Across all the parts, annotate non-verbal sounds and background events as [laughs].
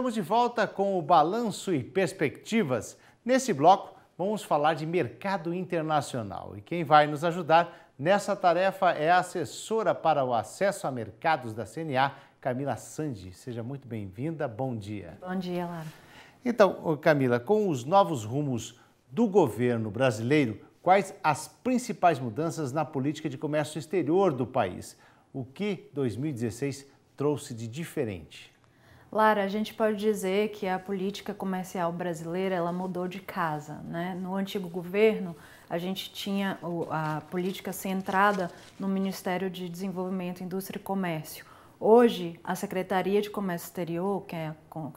Estamos de volta com o Balanço e Perspectivas. Nesse bloco, vamos falar de mercado internacional. E quem vai nos ajudar nessa tarefa é a assessora para o acesso a mercados da CNA, Camila Sandi. Seja muito bem-vinda. Bom dia. Bom dia, Lara. Então, Camila, com os novos rumos do governo brasileiro, quais as principais mudanças na política de comércio exterior do país? O que 2016 trouxe de diferente? Lara, a gente pode dizer que a política comercial brasileira ela mudou de casa, né? No antigo governo a gente tinha a política centrada no Ministério de Desenvolvimento, Indústria e Comércio. Hoje, a Secretaria de Comércio Exterior, que é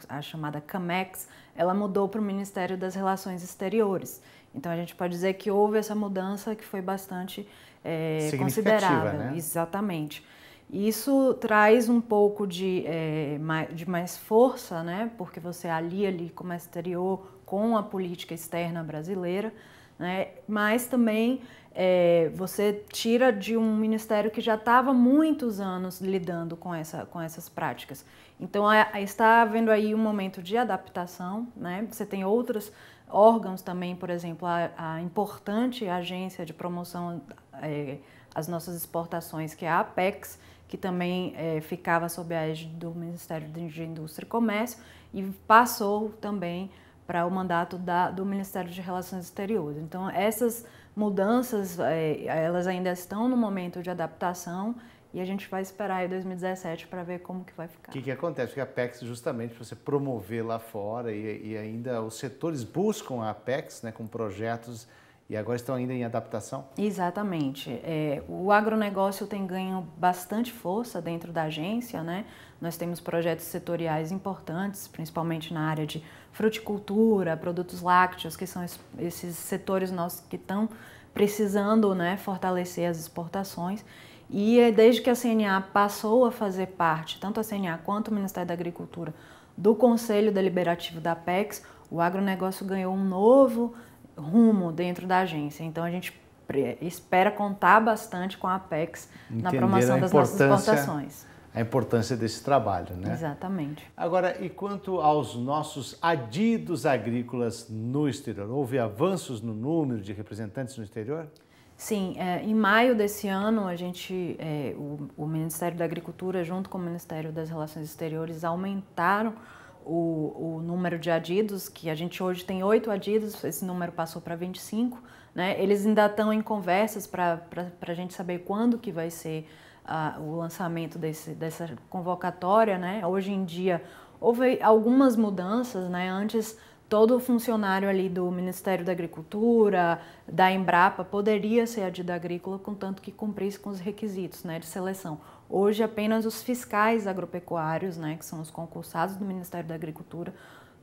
a, chamada CAMEX, ela mudou para o Ministério das Relações Exteriores. Então, a gente pode dizer que houve essa mudança que foi bastante é, considerável. Né? Exatamente. Isso traz um pouco de, é, mais, de mais força, né? porque você alia ali comércio exterior com a política externa brasileira, né? mas também é, você tira de um ministério que já estava muitos anos lidando com, essa, com essas práticas. Então, está havendo aí um momento de adaptação, né? você tem outros órgãos também, por exemplo, a, a importante agência de promoção é, nossas exportações, que é a APEX, que também é, ficava sob a égide do Ministério de Indústria e Comércio, e passou também para o mandato da, do Ministério de Relações Exteriores. Então, essas mudanças, é, elas ainda estão no momento de adaptação e a gente vai esperar aí 2017 para ver como que vai ficar. O que, que acontece? Porque a Apex, justamente, para você promover lá fora e, e, ainda os setores buscam a Apex né, com projetos e agora estão ainda em adaptação? Exatamente. É, o agronegócio tem ganho bastante força dentro da agência, né? Nós temos projetos setoriais importantes, principalmente na área de fruticultura, produtos lácteos, que são esses setores nossos que estão precisando né, fortalecer as exportações. E é desde que a CNA passou a fazer parte, tanto a CNA quanto o Ministério da Agricultura, do Conselho Deliberativo da PEX, o agronegócio ganhou um novo rumo dentro da agência. Então a gente espera contar bastante com a Apex Entender na promoção das nossas exportações. A importância desse trabalho, né? Exatamente. Agora, e quanto aos nossos adidos agrícolas no exterior? Houve avanços no número de representantes no exterior? Sim, é, em maio desse ano, a gente, é, o, o Ministério da Agricultura, junto com o Ministério das Relações Exteriores, aumentaram o, o número de adidos, que a gente hoje tem oito adidos, esse número passou para 25, né? Eles ainda estão em conversas para a gente saber quando que vai ser uh, o lançamento desse, dessa convocatória, né? Hoje em dia houve algumas mudanças, né? Antes todo funcionário ali do Ministério da Agricultura, da Embrapa, poderia ser adido agrícola, contanto que cumprisse com os requisitos né, de seleção. Hoje, apenas os fiscais agropecuários, né, que são os concursados do Ministério da Agricultura,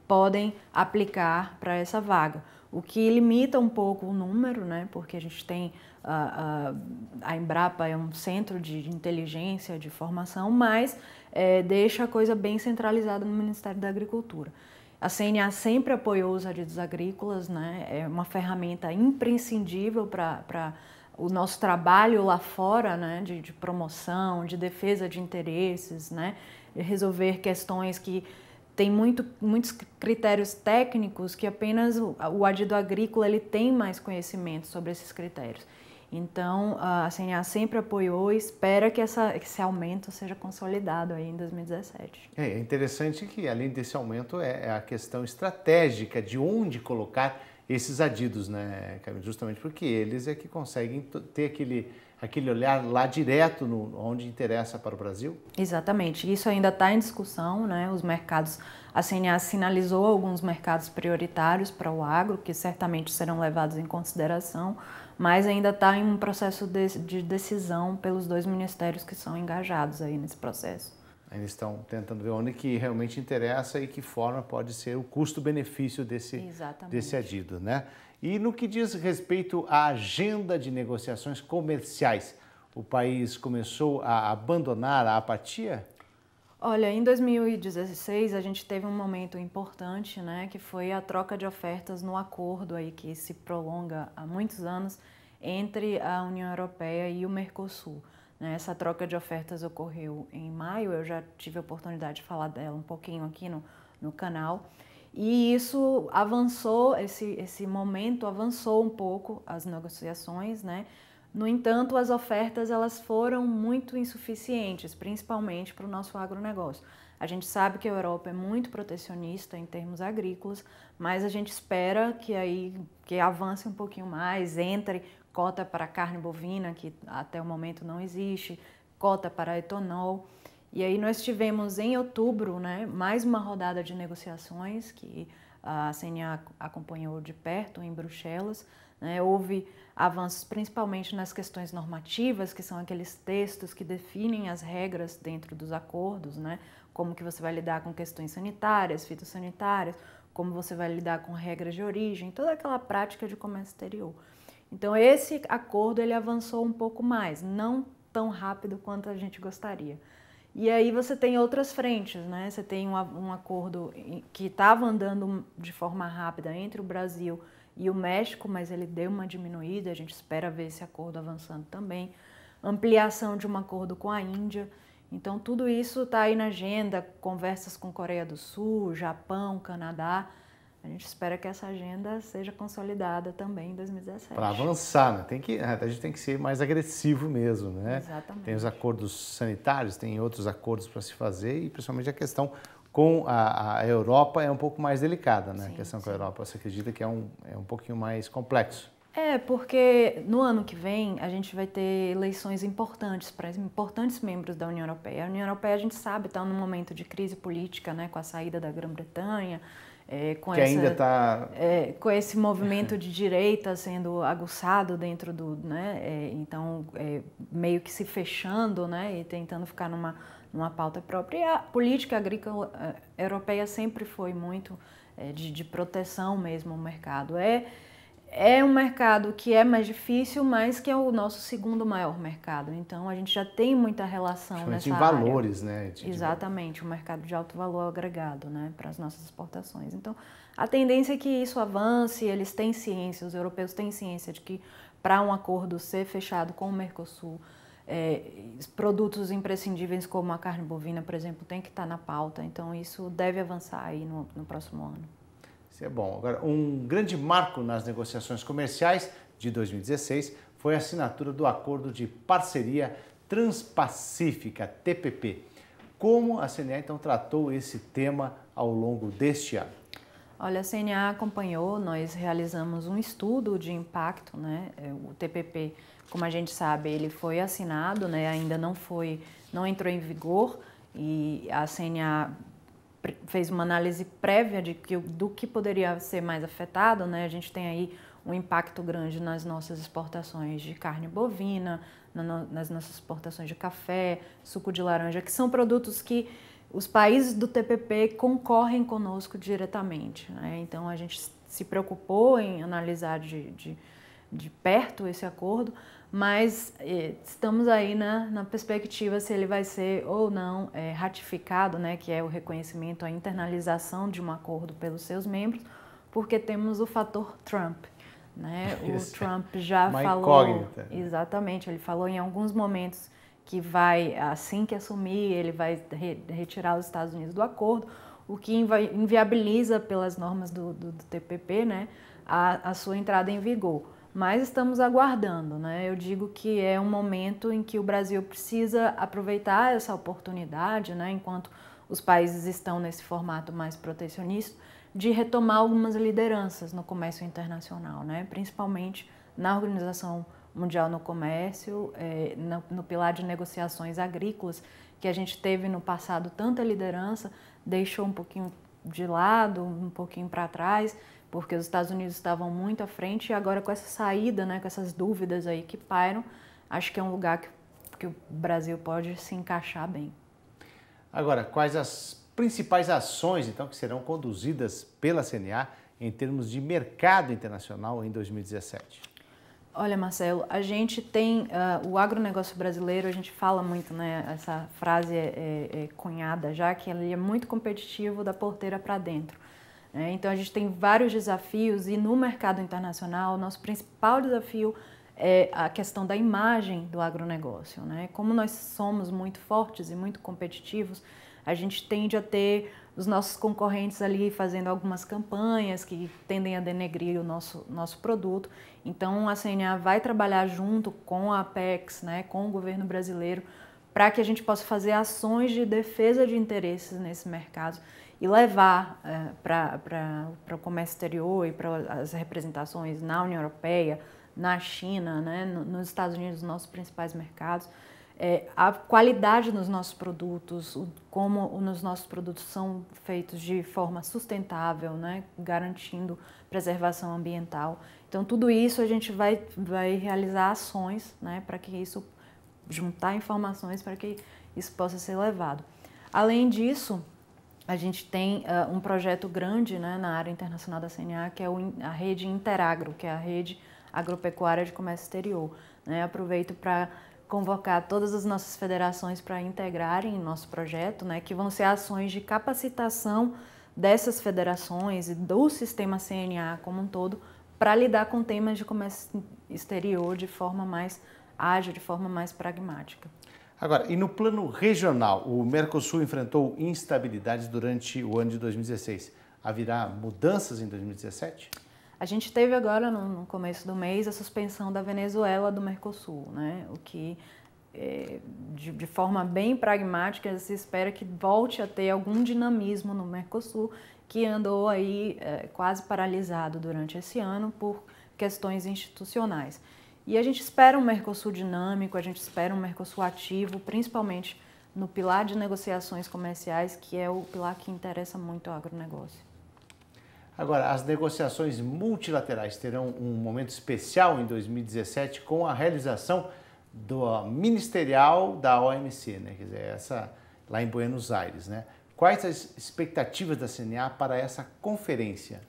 podem aplicar para essa vaga, o que limita um pouco o número, né? Porque a gente tem a, ah, ah, a Embrapa é um centro de, de inteligência, de formação, mas é, deixa a coisa bem centralizada no Ministério da Agricultura. A CNA sempre apoiou os adidos agrícolas, né? é uma ferramenta imprescindível para o nosso trabalho lá fora, né? de, de promoção, de defesa de interesses, né? de resolver questões que tem muito, muitos critérios técnicos que apenas o, o adido agrícola ele tem mais conhecimento sobre esses critérios. Então, a CNA sempre apoiou e espera que, essa, que esse aumento seja consolidado aí em 2017. É, é interessante que, além desse aumento, é, é a questão estratégica de onde colocar esses adidos, né, Camila? Justamente porque eles é que conseguem ter aquele, aquele olhar lá direto no, onde interessa para o Brasil? Exatamente. Isso ainda está em discussão, né? Os mercados, a CNA sinalizou alguns mercados prioritários para o agro, que certamente serão levados em consideração, mas ainda está em um processo de, de, decisão pelos dois ministérios que são engajados aí nesse processo. Ainda estão tentando ver onde que realmente interessa e que forma pode ser o custo-benefício desse, desse adido, né? E no que diz respeito à agenda de negociações comerciais, o país começou a abandonar a apatia? Olha, em 2016 a gente teve um momento importante, né, que foi a troca de ofertas no acordo aí que se prolonga há muitos anos entre a União Europeia e o Mercosul. Né? Essa troca de ofertas ocorreu em maio, eu já tive a oportunidade de falar dela um pouquinho aqui no, no canal. E isso avançou, esse, esse momento avançou um pouco as negociações, né? No entanto, as ofertas elas foram muito insuficientes, principalmente para o nosso agronegócio. A gente sabe que a Europa é muito protecionista em termos agrícolas, mas a gente espera que aí que avance um pouquinho mais, entre cota para carne bovina, que até o momento não existe, cota para etanol. E aí nós tivemos em outubro né, mais uma rodada de negociações que a CNA acompanhou de perto em Bruxelas, né? Houve avanços principalmente nas questões normativas, que são aqueles textos que definem as regras dentro dos acordos, né? como que você vai lidar com questões sanitárias, fitossanitárias, como você vai lidar com regras de origem, toda aquela prática de comércio exterior. Então esse acordo ele avançou um pouco mais, não tão rápido quanto a gente gostaria. E aí você tem outras frentes, né? Você tem um, um acordo que estava andando de forma rápida entre o Brasil e e o México, mas ele deu uma diminuída, a gente espera ver esse acordo avançando também. Ampliação de um acordo com a Índia. Então, tudo isso está aí na agenda, conversas com Coreia do Sul, Japão, Canadá. A gente espera que essa agenda seja consolidada também em 2017. Para avançar, né? tem que, a gente tem que ser mais agressivo mesmo, né? Exatamente. Tem os acordos sanitários, tem outros acordos para se fazer e principalmente a questão com a, a Europa é um pouco mais delicada, né? Sim, a questão sim. com a Europa, você acredita que é um, é um pouquinho mais complexo? É, porque no ano que vem a gente vai ter eleições importantes para importantes membros da União Europeia. A União Europeia, a gente sabe, está num momento de crise política, né, com a saída da Grã-Bretanha, é, com que essa, ainda está é, com esse movimento de direita sendo aguçado dentro do né é, então é, meio que se fechando né e tentando ficar numa numa pauta própria e a política agrícola é, europeia sempre foi muito é, de, de proteção mesmo ao mercado é é um mercado que é mais difícil, mas que é o nosso segundo maior mercado. Então a gente já tem muita relação Justamente nessa em valores, área. né? De, Exatamente, o um mercado de alto valor agregado, né, para as nossas exportações. Então a tendência é que isso avance. Eles têm ciência, os europeus têm ciência de que para um acordo ser fechado com o Mercosul é, produtos imprescindíveis como a carne bovina, por exemplo, tem que estar tá na pauta. Então, isso deve avançar aí no, no próximo ano. Isso é bom. Agora, um grande marco nas negociações comerciais de 2016 foi a assinatura do Acordo de Parceria Transpacífica, TPP. Como a CNA então tratou esse tema ao longo deste ano? Olha, a CNA acompanhou, nós realizamos um estudo de impacto, né? É, o TPP, como a gente sabe, ele foi assinado, né? Ainda não foi, não entrou em vigor e a CNA fez uma análise prévia de que, do que poderia ser mais afetado, né? A gente tem aí um impacto grande nas nossas exportações de carne bovina, nas nossas exportações de café, suco de laranja, que são produtos que os países do TPP concorrem conosco diretamente. Né? Então a gente se preocupou em analisar de, de, de perto esse acordo, mas é, estamos aí na, né, na, perspectiva se ele vai ser ou não é, ratificado, né, que é o reconhecimento, a internalização de um acordo pelos seus membros, porque temos o fator Trump. Né? [laughs] O Trump já Uma falou. Incógnita. Exatamente, ele falou em alguns momentos que vai, assim que assumir, ele vai re retirar os Estados Unidos do acordo, o que invi inviabiliza pelas normas do, do, do TPP né, a, a sua entrada em vigor mas estamos aguardando. Né? Eu digo que é um momento em que o Brasil precisa aproveitar essa oportunidade, né? enquanto os países estão nesse formato mais protecionista, de retomar algumas lideranças no comércio internacional, né? principalmente na Organização Mundial no Comércio, é, no, no pilar de negociações agrícolas, que a gente teve no passado tanta liderança, deixou um pouquinho de lado, um pouquinho para trás, porque os Estados Unidos estavam muito à frente e agora com essa saída, né, com essas dúvidas aí que pairam, acho que é um lugar que, que o Brasil pode se encaixar bem. Agora, quais as principais ações então que serão conduzidas pela CNA em termos de mercado internacional em 2017? Olha, Marcelo, a gente tem uh, o agronegócio brasileiro, a gente fala muito, né? Essa frase é, é, é cunhada já, que ele é muito competitivo da porteira para dentro. Né? Então a gente tem vários desafios e no mercado internacional, nosso principal desafio é a questão da imagem do agronegócio. Né? Como nós somos muito fortes e muito competitivos, a gente tende a ter os nossos concorrentes ali fazendo algumas campanhas que tendem a denegrir o nosso, nosso produto. Então a CNA vai trabalhar junto com a Apex, né, com o governo brasileiro, para que a gente possa fazer ações de defesa de interesses nesse mercado e levar uh, é, para o comércio exterior e para as representações na União Europeia, na China, né, nos Estados Unidos, nossos principais mercados, é, a qualidade dos nossos produtos, como os nossos produtos são feitos de forma sustentável, né, garantindo preservação ambiental. Então, tudo isso a gente vai, vai realizar ações né, para que isso juntar informações para que isso possa ser levado. Além disso, a gente tem uh, um projeto grande né, na área internacional da CNA, que é o, a rede Interagro, que é a rede agropecuária de comércio exterior. Né? Aproveito para convocar todas as nossas federações para integrarem nosso projeto, né, que vão ser ações de capacitação dessas federações e do sistema CNA como um todo para lidar com temas de comércio exterior de forma mais haja de forma mais pragmática. Agora, e no plano regional, o Mercosul enfrentou instabilidades durante o ano de 2016. Haverá mudanças em 2017? A gente teve agora, no começo do mês, a suspensão da Venezuela do Mercosul, né? o que, é, de forma bem pragmática, se espera que volte a ter algum dinamismo no Mercosul, que andou aí é, quase paralisado durante esse ano por questões institucionais. E a gente espera um Mercosul dinâmico, a gente espera um Mercosul ativo, principalmente no pilar de negociações comerciais, que é o pilar que interessa muito ao agronegócio. Agora, as negociações multilaterais terão um momento especial em 2017 com a realização do ministerial da OMC, né? Quer dizer, essa lá em Buenos Aires, né? Quais as expectativas da CNA para essa conferência?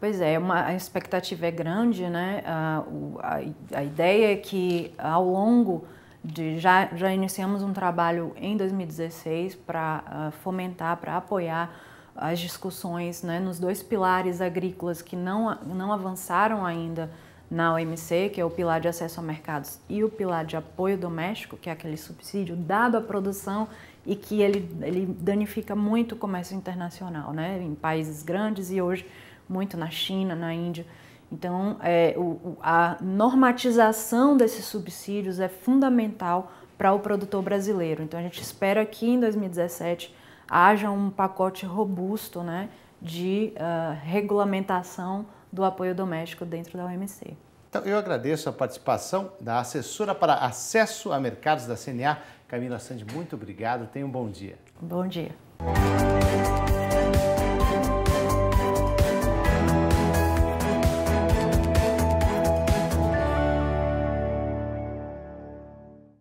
Pois é, é, uma, a expectativa é grande, né? A, a, a ideia é que ao longo de, já, já iniciamos um trabalho em 2016 para ah, fomentar, para apoiar as discussões né, nos dois pilares agrícolas que não, não avançaram ainda na OMC, que é o pilar de acesso a mercados, e o pilar de apoio doméstico, que é aquele subsídio dado à produção e que ele, ele danifica muito o comércio internacional, né, em países grandes e hoje muito na China, na Índia. Então, é, o, a normatização desses subsídios é fundamental para o produtor brasileiro. Então, a gente espera que em 2017 haja um pacote robusto né, de uh, regulamentação do apoio doméstico dentro da OMC. Então, eu agradeço a participação da assessora para acesso a mercados da CNA, Camila Sandi. Muito obrigado. Tenha um bom dia. Bom dia.